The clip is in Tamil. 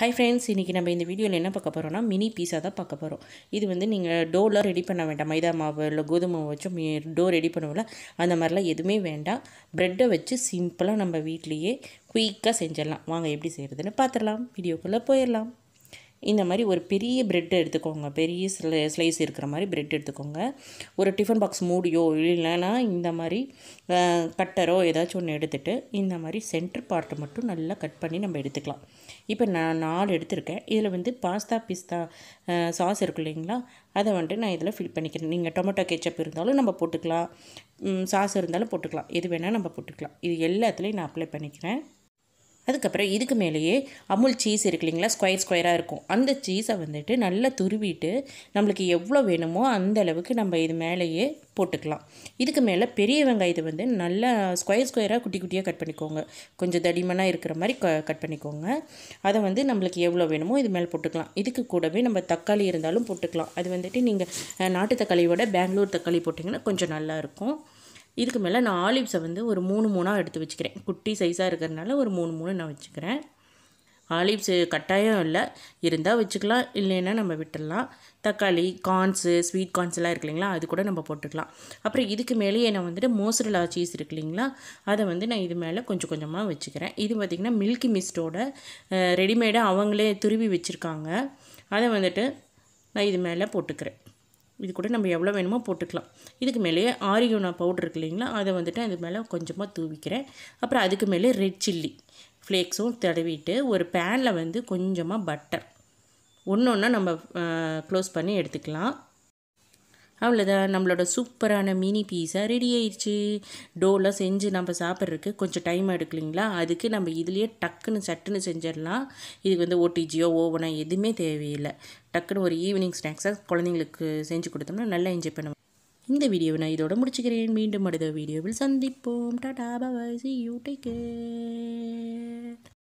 ஹை ஃப்ரெண்ட்ஸ் இன்றைக்கி நம்ம இந்த வீடியோவில் என்ன பார்க்க போகிறோம்னா மினி பீஸாக தான் பார்க்க போகிறோம் இது வந்து நீங்கள் டோலாம் ரெடி பண்ண வேண்டாம் மைதா மாவு இல்லை கோதுமை வச்சு டோ ரெடி பண்ணுவோம்ல அந்த மாதிரிலாம் எதுவுமே வேண்டாம் ப்ரெட்டை வச்சு சிம்பிளாக நம்ம வீட்லேயே குயிக்காக செஞ்சிடலாம் வாங்க எப்படி செய்கிறதுன்னு பார்த்துடலாம் வீடியோக்குள்ளே போயிடலாம் இந்த மாதிரி ஒரு பெரிய பிரெட் எடுத்துக்கோங்க பெரிய ஸ்லை ஸ்லைஸ் இருக்கிற மாதிரி பிரெட் எடுத்துக்கோங்க ஒரு டிஃபன் பாக்ஸ் மூடியோ இல்லைன்னா இந்த மாதிரி கட்டரோ ஏதாச்சும் ஒன்று எடுத்துகிட்டு இந்த மாதிரி சென்டர் பார்ட்டை மட்டும் நல்லா கட் பண்ணி நம்ம எடுத்துக்கலாம் இப்போ நான் நாலு எடுத்திருக்கேன் இதில் வந்து பாஸ்தா பிஸ்தா சாஸ் இருக்கு இல்லைங்களா அதை வந்துட்டு நான் இதில் ஃபில் பண்ணிக்கிறேன் நீங்கள் டொமேட்டோ கெச்சப் இருந்தாலும் நம்ம போட்டுக்கலாம் சாஸ் இருந்தாலும் போட்டுக்கலாம் எது வேணால் நம்ம போட்டுக்கலாம் இது எல்லாத்துலேயும் நான் அப்ளை பண்ணிக்கிறேன் அதுக்கப்புறம் இதுக்கு மேலேயே அமுல் சீஸ் இருக்கு இல்லைங்களா ஸ்கொயர் ஸ்கொயராக இருக்கும் அந்த சீஸை வந்துட்டு நல்லா துருவிட்டு நம்மளுக்கு எவ்வளோ வேணுமோ அந்த அளவுக்கு நம்ம இது மேலேயே போட்டுக்கலாம் இதுக்கு மேலே பெரிய வெங்காயத்தை வந்து நல்லா ஸ்கொயர் ஸ்கொயராக குட்டி குட்டியாக கட் பண்ணிக்கோங்க கொஞ்சம் தடிமனாக இருக்கிற மாதிரி க கட் பண்ணிக்கோங்க அதை வந்து நம்மளுக்கு எவ்வளோ வேணுமோ இது மேலே போட்டுக்கலாம் இதுக்கு கூடவே நம்ம தக்காளி இருந்தாலும் போட்டுக்கலாம் அது வந்துட்டு நீங்கள் நாட்டு தக்காளியோட பெங்களூர் தக்காளி போட்டிங்கன்னா கொஞ்சம் நல்லாயிருக்கும் இதுக்கு மேலே நான் ஆலிவ்ஸை வந்து ஒரு மூணு மூணாக எடுத்து வச்சுக்கிறேன் குட்டி சைஸாக இருக்கிறதுனால ஒரு மூணு மூணு நான் வச்சுக்கிறேன் ஆலிவ்ஸு கட்டாயம் இல்லை இருந்தால் வச்சுக்கலாம் இல்லைன்னா நம்ம விட்டுடலாம் தக்காளி கார்ன்ஸு ஸ்வீட் கார்ன்ஸ் எல்லாம் இருக்கு இல்லைங்களா அது கூட நம்ம போட்டுக்கலாம் அப்புறம் இதுக்கு மேலேயே நான் வந்துட்டு மோசரலா சீஸ் இருக்கு இல்லைங்களா அதை வந்து நான் இது மேலே கொஞ்சம் கொஞ்சமாக வச்சுக்கிறேன் இது பார்த்திங்கன்னா மில்கி மிஸ்டோட ரெடிமேடாக அவங்களே துருவி வச்சுருக்காங்க அதை வந்துட்டு நான் இது மேலே போட்டுக்கிறேன் இது கூட நம்ம எவ்வளோ வேணுமோ போட்டுக்கலாம் இதுக்கு மேலேயே ஆரியோனா பவுடர் இருக்கு இல்லைங்களா அதை வந்துட்டு அது மேலே கொஞ்சமாக தூவிக்கிறேன் அப்புறம் அதுக்கு மேலே ரெட் சில்லி ஃப்ளேக்ஸும் தடவிட்டு ஒரு பேனில் வந்து கொஞ்சமாக பட்டர் ஒன்று ஒன்றா நம்ம க்ளோஸ் பண்ணி எடுத்துக்கலாம் அவ்வளோதான் நம்மளோட சூப்பரான மினி பீஸாக ரெடி ஆயிடுச்சு டோலாம் செஞ்சு நம்ம சாப்பிட்றதுக்கு கொஞ்சம் டைம் எடுக்கலிங்களா அதுக்கு நம்ம இதுலேயே டக்குன்னு சட்டுன்னு செஞ்சிடலாம் இதுக்கு வந்து ஓடிஜியோ ஓவனோ எதுவுமே தேவையில்லை டக்குன்னு ஒரு ஈவினிங் ஸ்நாக்ஸாக குழந்தைங்களுக்கு செஞ்சு கொடுத்தோம்னா நல்லா என்ஜாய் பண்ணுவோம் இந்த வீடியோவை நான் இதோட முடிச்சுக்கிறேன் மீண்டும் அடுத்த வீடியோவில் சந்திப்போம் டாடா பாபா சி யூ டேக் கேர்